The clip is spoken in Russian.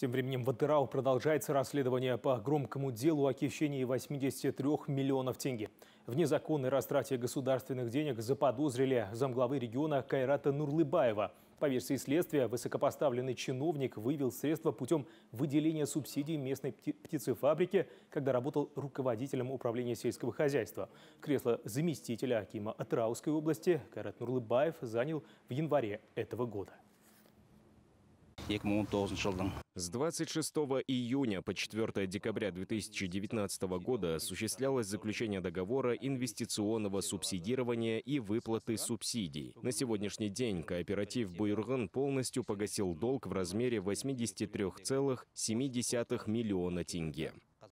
Тем временем в Атырау продолжается расследование по громкому делу о хищении 83 миллионов тенге. В незаконной растрате государственных денег заподозрили замглавы региона Кайрата Нурлыбаева. По версии следствия, высокопоставленный чиновник вывел средства путем выделения субсидий местной пти птицефабрике, когда работал руководителем управления сельского хозяйства. Кресло заместителя Акима Атырауской области Кайрат Нурлыбаев занял в январе этого года с 26 июня по 4 декабря 2019 года осуществлялось заключение договора инвестиционного субсидирования и выплаты субсидий. На сегодняшний день кооператив «Буйрган» полностью погасил долг в размере 83,7 миллиона тенге.